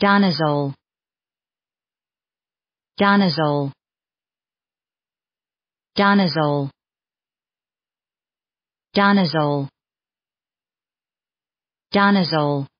Donazole. Donazole. Donazole. Donazole. Donazole.